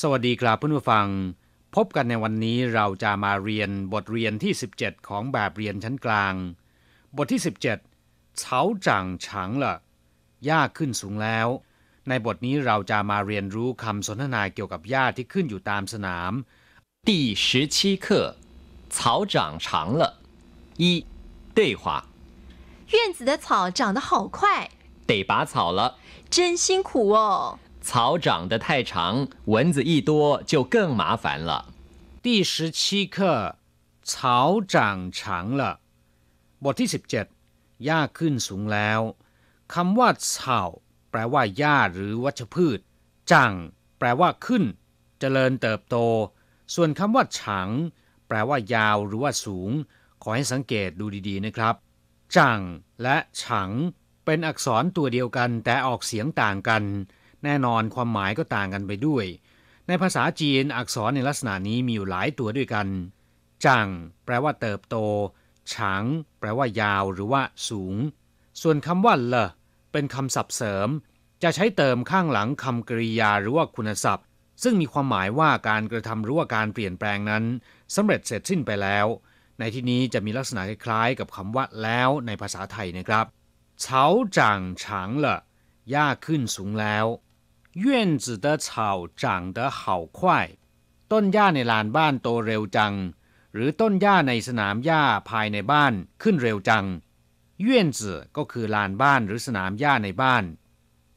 สวัสดีครับเพื่อนผู้ฟัง พบกันในวันนี้เราจะมาเรียนบทเรียนที่ 17 ของแบบเรียนชั้นกลาง บทที่ 17เฉาจังฉังละหญ้าขึ้นสูงแล้ว ในบทนี้เราจะมาเรียนรู้คำสนทนาเกี่ยวกับหญ้าที่ขึ้นอยู่ตามสนาม第十七课草长长了一对话院子的草长得好快得拔草了真辛苦哦草长得太长，蚊子一多就更麻烦了。第十七课草长长了บทที่สิบเจ็ดหญ้าขึ้นสูงแล้วคำว่าเฉาแปลว่าหญ้าหรือวัชพืช จังแปลว่าขึ้น เจริญเติบโต ส่วนคำว่าฉังแปลว่ายาวหรือว่าสูง ขอให้สังเกตดูดีๆนะครับ จังและฉังเป็นอักษรตัวเดียวกันแต่ออกเสียงต่างกันแน่นอนความหมายก็ต่างกันไปด้วย ในภาษาจีนอักษรในลักษณะนี้มีอยู่หลายตัวด้วยกัน จังแปลว่าเติบโตฉางแปลว่ายาว หรือว่าสูง ส่วนคำว่าเลเป็นคำศัพท์เสริม จะใช้เติมข้างหลังคำกริยาหรือว่าคุณศัพท์ ซึ่งมีความหมายว่าการกระทำหรือว่าการเปลี่ยนแปลงนั้นสำเร็จเสร็จสิ้นไปแล้ว ในที่นี้จะมีลักษณะคล้ายๆกับคำว่าแล้ว ในภาษาไทยนะครับเฉาจังฉางเลยากขึ้นสูงแล้ว院子的草长得好快ต้นหญ้าในลานบ้านโตเร็วจัง หรือต้นหญ้าในสนามหญ้าภายในบ้านขึ้นเร็วจัง院ยื่นจก็คือลานบ้านหรือสนามหญ้าในบ้าน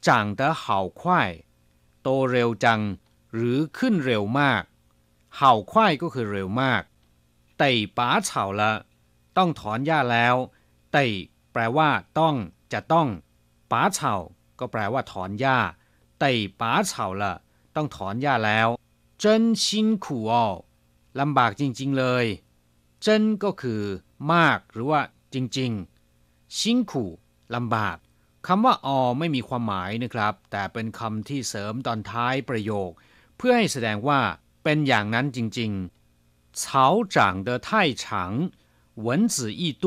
จ得งเอาควายโตเร็วจัง หรือขึ้นเร็วมากเห่าควายก็คือเร็วมากเต่ป่าเฉาละต้องถอนหญ้าแล้วเต่แปลว่าต้อง จะต้องป่าเฉาก็แปลว่าถอนหญ้าไตป่าเฉาละต้องถอนหญ้าแล้วจินนชขู่ออลำบากจริงๆเลยจนก็คือมากหรือว่าจริงๆชินขู่ลำบากคำว่าอไม่มีความหมายนะครับ แต่เป็นคำที่เสริมตอนท้ายประโยค เพื่อให้แสดงว่า เป็นอย่างนั้นจริงๆ草长得太长蚊子一多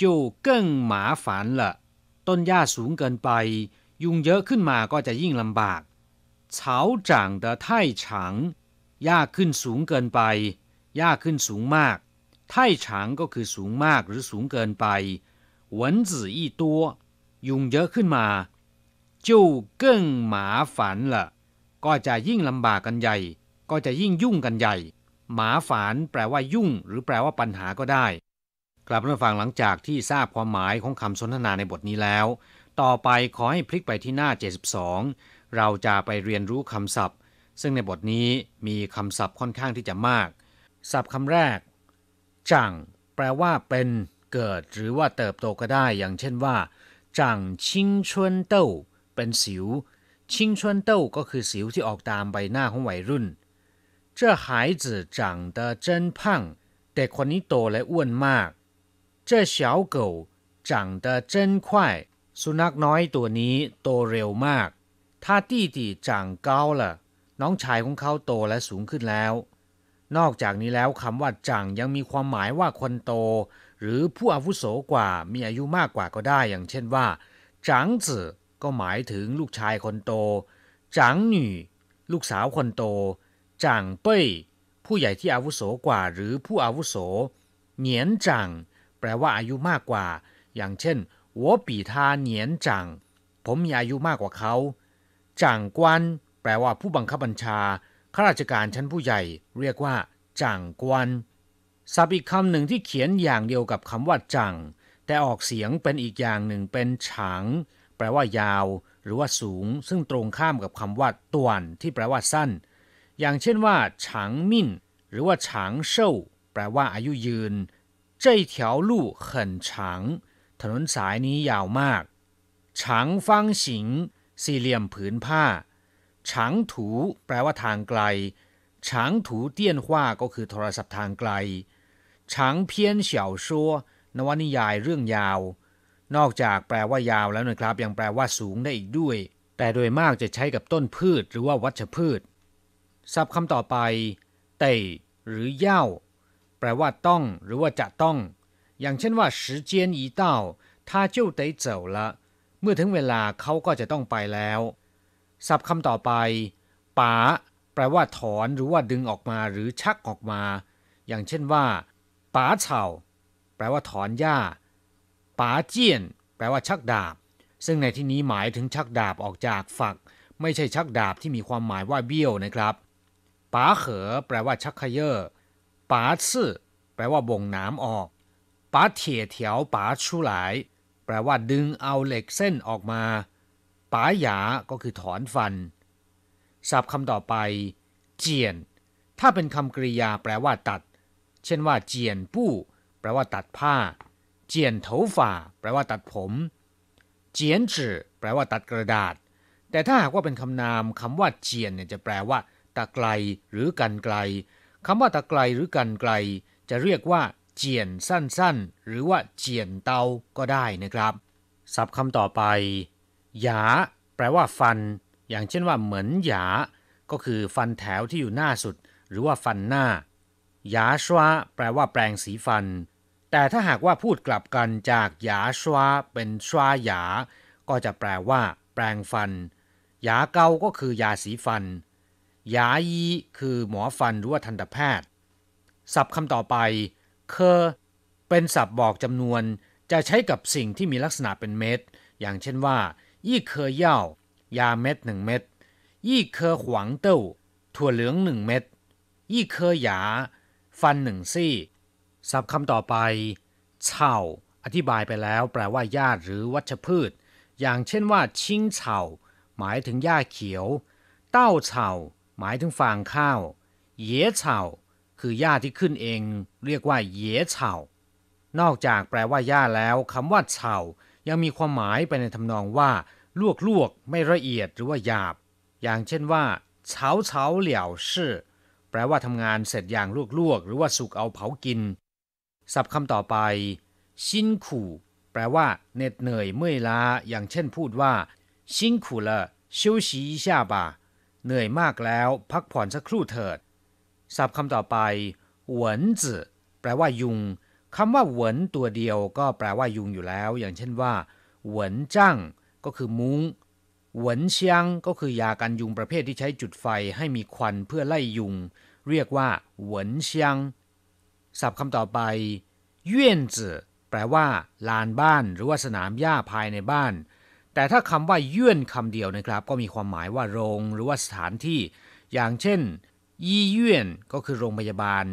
就更麻烦了ต้นหญ้าสูงเกินไปยุงเยอะขึ้นมาก็จะยิ่งลำบาก เฉาจัางเดอไท่ฉางยากขึ้นสูงเกินไปยากขึ้นสูงมาก ไท่ฉังก็คือสูงมากหรือสูงเกินไปวันจีอีตัว ยุงเยอะขึ้นมาจู่เกิ้งหมาฝันละก็จะยิ่งลำบากกันใหญ่ ก็จะยิ่งยุ่งกันใหญ่ หมาฝันแปลว่ายุ่ง หรือแปลว่าปัญหาก็ได้กลับมาฟังหลังจากที่ทราบความหมายของคำสนทนาในบทนี้แล้ว ต่อไปขอให้พลิกไปที่หน้า 72 เราจะไปเรียนรู้คำศัพท์ ซึ่งในบทนี้มีคำศัพท์ค่อนข้างที่จะมาก ศัพท์คำแรกจังแปลว่าเป็นเกิดหรือว่าเติบโตก็ได้ อย่างเช่นว่าจังชิงชวนเต้าเป็นสิว ชิงชวนเต้าก็คือสิวที่ออกตามใบหน้าของวัยรุ่น这孩子长得真胖เด็กคนนี้โตและอ้วนมาก这小狗长得真快，สุนัขน้อยตัวนี้โตเร็วมาก他弟弟长高了น้องชายของเขาโตและสูงขึ้นแล้วนอกจากนี้แล้วคำว่าจังยังมีความหมายว่าคนโตหรือผู้อาวุโสกว่ามีอายุมากกว่าก็ได้อย่างเช่นว่าจังจื่อก็หมายถึงลูกชายคนโตจังหนี่ลูกสาวคนโตจังเป้ยผู้ใหญ่ที่อาวุโสกว่าหรือผู้อาวุโสเหนียนจังแปลว่าอายุมากกว่า อย่างเช่นยนจังผมมีอายุมากกว่าเขาจังกวน แปลว่าผู้บังคับบัญชา ข้าราชการชั้นผู้ใหญ่เรียกว่าจังกวนศัพท์อีกคำหนึ่งที่เขียนอย่างเดียวกับคำว่าจัง แต่ออกเสียงเป็นอีกอย่างหนึ่งเป็นฉางแปลว่ายาว หรือว่าสูง ซึ่งตรงข้ามกับคำว่าตวนที่แปลว่าสั้น อย่างเช่นว่าฉางมิ่น หรือว่าฉางเซ่าแปลว่าอายุยืน这条路很长ถนนสายนี้ยาวมาก长方形สี่เหลี่ยมผืนผ้า长途แปลว่าทางไกล长途电话ก็คือโทรศัพท์ทางไกล长篇小说นวนิยายเรื่องยาว นอกจากแปลว่ายาวแล้วนะครับยังแปลว่าสูงได้อีกด้วย แต่โดยมากจะใช้กับต้นพืชหรือว่าวัชพืชศัพท์คำต่อไป เตยหรือเย่าแปลว่าต้องหรือว่าจะต้อง อย่างเช่นว่า时间一到他就得走了เมื่อถึงเวลาเขาก็จะต้องไปแล้ว ศัพท์คำต่อไปป๋าแปลว่าถอนหรือว่าดึงออกมาหรือชักออกมา อย่างเช่นว่าป๋าเฉาแปลว่าถอนหญ้าป๋าเจียนแปลว่าชักดาบ ซึ่งในที่นี้หมายถึงชักดาบออกจากฝักไม่ใช่ชักดาบที่มีความหมายว่าเบี้ยวนะครับป๋าเขอ แปลว่า ชักขยเยอรปาซื่อแปลว่าบ่งน้ำออก ปาเถี่ยเถียวปาชูหลาย แปลว่าดึงเอาเหล็กเส้นออกมา ปาหยาก็คือถอนฟันศัพท์คำต่อไป เจียน ถ้าเป็นคำกริยาแปลว่า ตัด เช่นว่าเจียนปู้แปลว่าตัดผ้า เจียนเถฝ่าแปลว่าตัดผม เจียนจื่อแปลว่าตัดกระดาษ แต่ถ้าหากว่าเป็นคำนามคำว่าเจียนเนี่ยจะแปลว่า ตะไกลหรือกันไกลคำว่าตะไกรหรือกันไกล จะเรียกว่า เจียนสั้นๆ หรือว่า เจียนเตาก็ได้นะครับศัพท์คำต่อไปหยาแปลว่า ฟัน อย่างเช่นว่าเหมือนหยาก็คือฟันแถวที่อยู่หน้าสุด หรือว่าฟันหน้าหยาชวาแปลว่า แปลงสีฟัน แต่ถ้าหากว่าพูดกลับกันจากหยาชวาเป็นชวาหยาก็จะแปลว่า แปลงฟันหยาเกาก็คือยาสีฟันยายีคือหมอฟันหรือว่าทันตแพทย์ ศัพท์คำต่อไป เค เป็นศัพท์บอกจำนวน จะใช้กับสิ่งที่มีลักษณะเป็นเม็ด อย่างเช่นว่า ยี่เคเย่ายาเม็ดหนึ่งเม็ดยี่เคหขวางเต้า ถั่วเหลืองหนึ่งเม็ดยี่เคหยาฟันหนึ่งซี่ ศัพท์คำต่อไปเฉาอธิบายไปแล้วแปลว่าหญ้าหรือวัชพืช อย่างเช่นว่า ชิงเฉาหมายถึงหญ้าเขียว เต้าเฉาหมายถึงฟางข้าวเย่เฉา คือหญ้าที่ขึ้นเอง เรียกว่าเย่เฉา นอกจากแปลว่าหญ้าแล้วคำว่าเฉา ยังมีความหมายไปในทำนองว่า ลวกลวกไม่ละเอียดหรือว่าหยาบ อย่างเช่นว่าเฉาเฉาเหลี่ยวชื่อ แปลว่าทำงานเสร็จอย่างลวกลวกหรือว่าสุกเอาเผากิน ศัพท์คำต่อไปชินขู่ แปลว่าเหน็ดเหนื่อยเมื่อยล้าอย่างเช่นพูดว่า ชินขู่ละ休息一下吧เหนื่อยมากแล้วพักผ่อนสักครู่เถิด ศัพท์คำต่อไป หวนจื่อแปลว่ายุงคำว่าหวนตัวเดียวก็แปลว่ายุงอยู่แล้ว อย่างเช่นว่า หวนจ้างก็คือมุง้ง หวนเชียงก็คือยากันยุงประเภทที่ใช้จุดไฟให้มีควันเพื่อไล่ยุง เรียกว่าหวนเชียงศัพท์คำต่อไป เยี่ยนจื่อแปลว่าลานบ้าน หรือว่าสนามหญ้าภายในบ้านแต่ถ้าคำว่าเยื่อนคำเดียวนะครับ ก็มีความหมายว่าโรงหรือว่าสถานที่ อย่างเช่นยี่เยื่อนก็คือโรงพยาบาล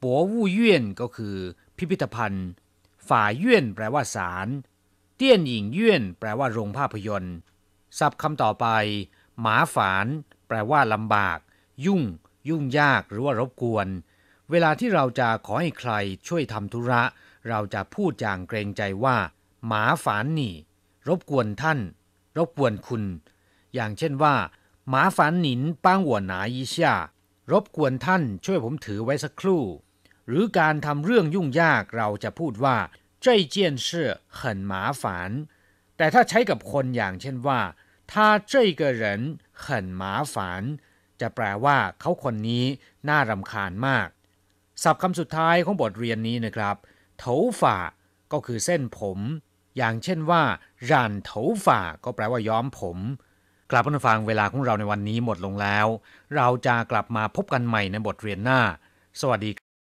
ปัววูเยื่อนก็คือ พิพิธภัณฑ์ฝ่ายเยื่อนแปลว่า ศาล เตี้ยนหญิงเยื่อนแปลว่าโรงภาพยนตร์ศัพท์คำต่อไป หมาฝาน แปลว่าลำบาก ยุ่ง ยุ่งยาก หรือว่ารบกวน เวลาที่เราจะขอให้ใคร ช่วยทำธุระ เราจะพูดอย่างเกรงใจว่า หมาฝานนี่รบกวนท่าน รบกวนคุณ อย่างเช่นว่าหมาฝันหนินป้างหัวหนาอีชารบกวนท่าน ช่วยผมถือไว้สักครู่ หรือการทำเรื่องยุ่งยากเราจะพูดว่าเเจ้ียนนหมาฝันแต่ถ้าใช้กับคนอย่างเช่นว่าถ้าเจ้กเหรินเขินหมาฝันจะแปลว่าเขาคนนี้น่ารำคาญมากศัพท์คำสุดท้ายของบทเรียนนี้นะครับเถาฝ่าก็คือเส้นผมอย่างเช่นว่ารานเถาฝ่าก็แปลว่าย้อมผม กลับมาฟังเวลาของเราในวันนี้หมดลงแล้ว เราจะกลับมาพบกันใหม่ในบทเรียนหน้า สวัสดี